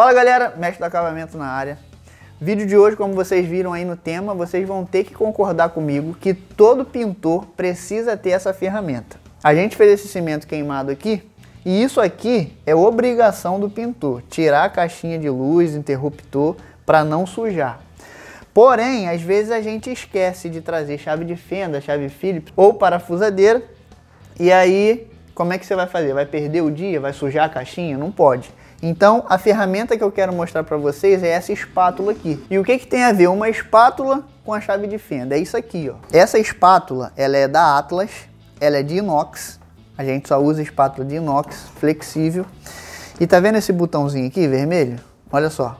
Fala galera, mestre do acabamento na área. Vídeo de hoje, como vocês viram aí no tema, vocês vão ter que concordar comigo que todo pintor precisa ter essa ferramenta. A gente fez esse cimento queimado aqui e isso aqui é obrigação do pintor, tirar a caixinha de luz, interruptor, para não sujar. Porém, às vezes a gente esquece de trazer chave de fenda, chave Phillips ou parafusadeira e aí como é que você vai fazer? Vai perder o dia? Vai sujar a caixinha? Não pode. Então, a ferramenta que eu quero mostrar para vocês é essa espátula aqui. E o que, que tem a ver uma espátula com a chave de fenda? É isso aqui, ó. Essa espátula, ela é da Atlas, ela é de inox. A gente só usa espátula de inox, flexível. E tá vendo esse botãozinho aqui, vermelho? Olha só.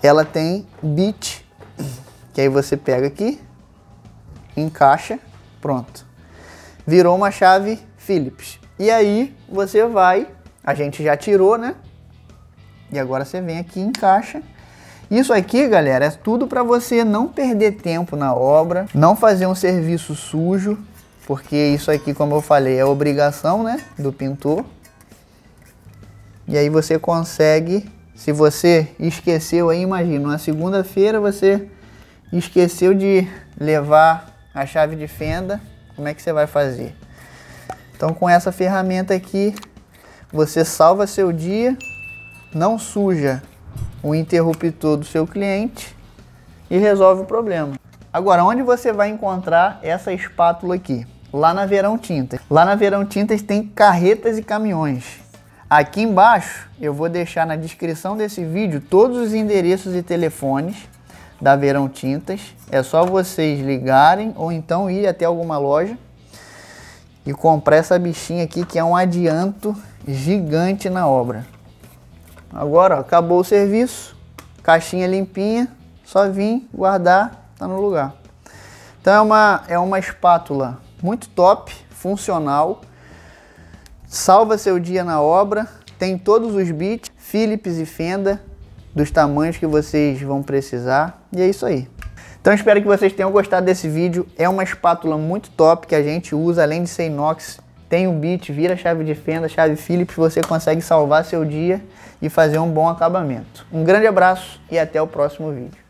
Ela tem bit, que aí você pega aqui, encaixa, pronto. Virou uma chave Phillips. E aí você vai a gente já tirou, né? E agora você vem aqui e encaixa. Isso aqui, galera, é tudo para você não perder tempo na obra, não fazer um serviço sujo, porque isso aqui, como eu falei, é obrigação, né, do pintor. E aí você consegue, se você esqueceu aí, imagina, na segunda-feira você esqueceu de levar a chave de fenda, como é que você vai fazer? Então com essa ferramenta aqui, você salva seu dia, não suja o interruptor do seu cliente e resolve o problema. Agora, onde você vai encontrar essa espátula aqui? Lá na Verão Tintas. Lá na Verão Tintas tem carretas e caminhões. Aqui embaixo eu vou deixar na descrição desse vídeo todos os endereços e telefones da Verão Tintas. É só vocês ligarem ou então ir até alguma loja e comprar essa bichinha aqui que é um adianto gigante na obra. Agora ó, acabou o serviço, caixinha limpinha, só vim guardar, tá no lugar. Então é uma, é uma espátula muito top, funcional, salva seu dia na obra, tem todos os bits, Phillips e Fenda, dos tamanhos que vocês vão precisar, e é isso aí. Então espero que vocês tenham gostado desse vídeo. É uma espátula muito top que a gente usa, além de ser inox, tem o um bit, vira chave de fenda, chave Phillips, você consegue salvar seu dia e fazer um bom acabamento. Um grande abraço e até o próximo vídeo.